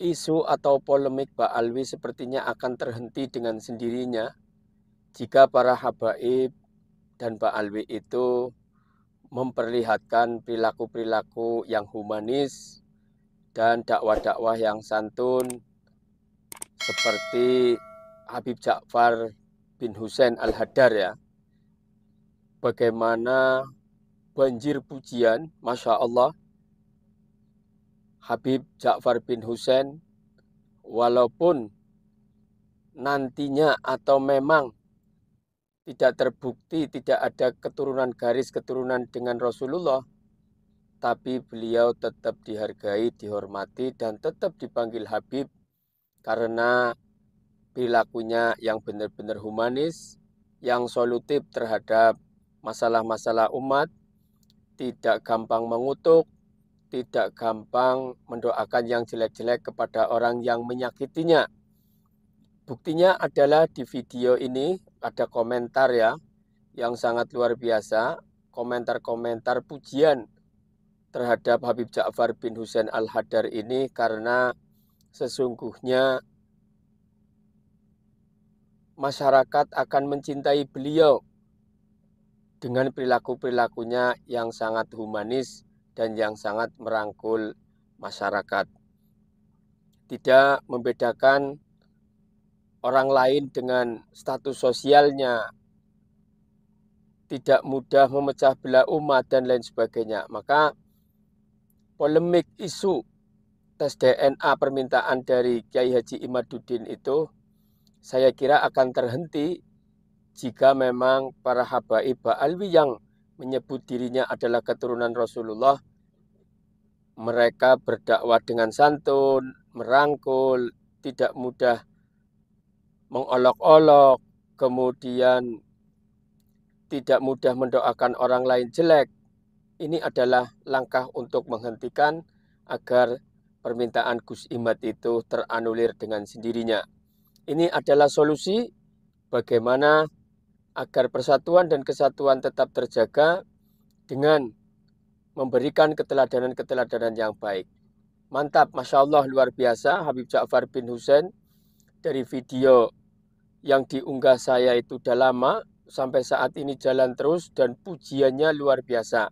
Isu atau polemik Pak Alwi sepertinya akan terhenti dengan sendirinya jika para habaib dan Pak Alwi itu memperlihatkan perilaku-perilaku yang humanis dan dakwah-dakwah yang santun seperti Habib Ja'far bin Hussein Al-Hadar ya. Bagaimana banjir pujian, Masya Allah, Habib Ja'far bin Hussein, walaupun nantinya atau memang tidak terbukti tidak ada keturunan garis keturunan dengan Rasulullah tapi beliau tetap dihargai, dihormati dan tetap dipanggil Habib karena perilakunya yang benar-benar humanis, yang solutif terhadap masalah-masalah umat, tidak gampang mengutuk, tidak gampang mendoakan yang jelek-jelek kepada orang yang menyakitinya. Buktinya adalah di video ini ada komentar ya yang sangat luar biasa, komentar-komentar pujian terhadap Habib Ja'far bin Husain Al-Hadar ini karena sesungguhnya masyarakat akan mencintai beliau dengan perilaku-perilakunya yang sangat humanis dan yang sangat merangkul masyarakat. Tidak membedakan orang lain dengan status sosialnya, tidak mudah memecah belah umat dan lain sebagainya. Maka polemik isu tes DNA permintaan dari Kiai Haji Imaduddin itu saya kira akan terhenti jika memang para habaib Alwi yang menyebut dirinya adalah keturunan Rasulullah, mereka berdakwah dengan santun, merangkul, tidak mudah mengolok-olok, kemudian tidak mudah mendoakan orang lain jelek. Ini adalah langkah untuk menghentikan agar permintaan Gus Imad itu teranulir dengan sendirinya. Ini adalah solusi bagaimana agar persatuan dan kesatuan tetap terjaga dengan memberikan keteladanan-keteladanan yang baik. Mantap, Masya Allah luar biasa Habib Ja'far bin Hussein dari video yang diunggah saya itu udah lama sampai saat ini jalan terus dan pujiannya luar biasa.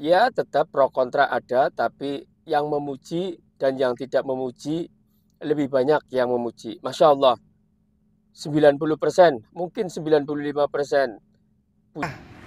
Ya tetap pro kontra ada tapi yang memuji dan yang tidak memuji lebih banyak yang memuji. Masya Allah. 90%, mungkin 95%. Ah.